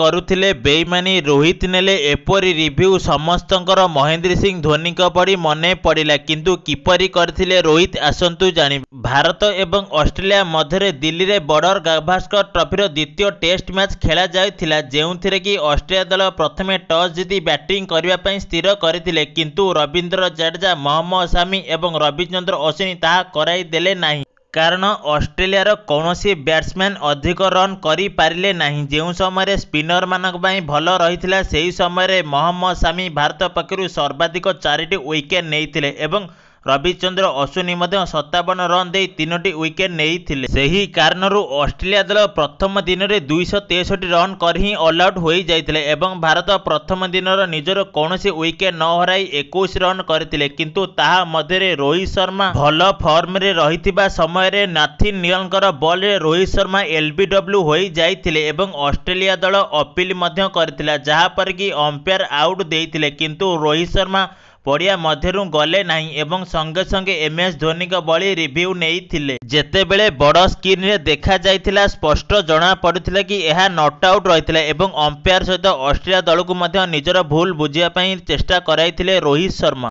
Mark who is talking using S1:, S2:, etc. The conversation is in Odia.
S1: କରୁଥିଲେ ବେଇମାନୀ ରୋହିତ ନେଲେ ଏପରି ରିଭ୍ୟୁ ସମସ୍ତଙ୍କର ମହେନ୍ଦ୍ର ସିଂ ଧୋନିଙ୍କ ପରି ମନେ ପଡ଼ିଲା କିନ୍ତୁ କିପରି କରିଥିଲେ ରୋହିତ ଆସନ୍ତୁ ଜାଣିବେ ଭାରତ ଏବଂ ଅଷ୍ଟ୍ରେଲିଆ ମଧ୍ୟରେ ଦିଲ୍ଲୀରେ ବର୍ଡର ଗାଭାସ୍କର ଟ୍ରଫିର ଦ୍ୱିତୀୟ ଟେଷ୍ଟ ମ୍ୟାଚ୍ ଖେଳାଯାଇଥିଲା ଯେଉଁଥିରେ କି ଅଷ୍ଟ୍ରେଲିଆ ଦଳ ପ୍ରଥମେ ଟସ୍ ଜିତି ବ୍ୟାଟିଂ କରିବା ପାଇଁ ସ୍ଥିର କରିଥିଲେ କିନ୍ତୁ ରବୀନ୍ଦ୍ର ଜାଡେଜା ମହମ୍ମଦ ସାମି ଏବଂ ରବିଚନ୍ଦ୍ର ଅଶ୍ୱିନୀ ତାହା କରାଇ ଦେଲେ ନାହିଁ କାରଣ ଅଷ୍ଟ୍ରେଲିଆର କୌଣସି ବ୍ୟାଟ୍ସମ୍ୟାନ୍ ଅଧିକ ରନ୍ କରିପାରିଲେ ନାହିଁ ଯେଉଁ ସମୟରେ ସ୍ପିନରମାନଙ୍କ ପାଇଁ ଭଲ ରହିଥିଲା ସେହି ସମୟରେ ମହମ୍ମଦ ସାମି ଭାରତ ପକ୍ଷରୁ ସର୍ବାଧିକ ଚାରିଟି ୱିକେଟ୍ ନେଇଥିଲେ ଏବଂ ରବିଚନ୍ଦ୍ର ଅଶ୍ୱିନୀ ମଧ୍ୟ ସତାବନ ରନ୍ ଦେଇ ତିନୋଟି ୱିକେଟ୍ ନେଇଥିଲେ ସେହି କାରଣରୁ ଅଷ୍ଟ୍ରେଲିଆ ଦଳ ପ୍ରଥମ ଦିନରେ ଦୁଇଶହ ତେଷଠି ରନ୍ କରି ହିଁ ଅଲ୍ଆଉଟ୍ ହୋଇଯାଇଥିଲେ ଏବଂ ଭାରତ ପ୍ରଥମ ଦିନର ନିଜର କୌଣସି ୱିକେଟ୍ ନ ହରାଇ ଏକୋଇଶ ରନ୍ କରିଥିଲେ କିନ୍ତୁ ତାହା ମଧ୍ୟରେ ରୋହିତ ଶର୍ମା ଭଲ ଫର୍ମରେ ରହିଥିବା ସମୟରେ ନାଥିନ୍ ନିଅଲଙ୍କର ବଲ୍ରେ ରୋହିତ ଶର୍ମା ଏଲ୍ବିଡବ୍ଲ୍ୟୁ ହୋଇଯାଇଥିଲେ ଏବଂ ଅଷ୍ଟ୍ରେଲିଆ ଦଳ ଅପିଲ୍ ମଧ୍ୟ କରିଥିଲା ଯାହାପରେ କି ଅମ୍ପେୟାର ଆଉଟ୍ ଦେଇଥିଲେ କିନ୍ତୁ ରୋହିତ ଶର୍ମା বড়িয়া মধ্যৰ গলে নাই আৰু সংগে সংগে এম এছ ধ্বনি কা বळी ৰিভিউ নেই থিলে জেতেবেলে বড় স্কিনৰে দেখা যায় থিলা স্পষ্ট জনা পৰি থিলা কি এহা নট আউট ৰই থিলা আৰু আম্পায়াৰ সৈতে অষ্ট্ৰিয়া দলক মধ্য নিজৰ ভুল বুজিয়া পাই চেষ্টা কৰাই থিলে ৰোহিত শর্মা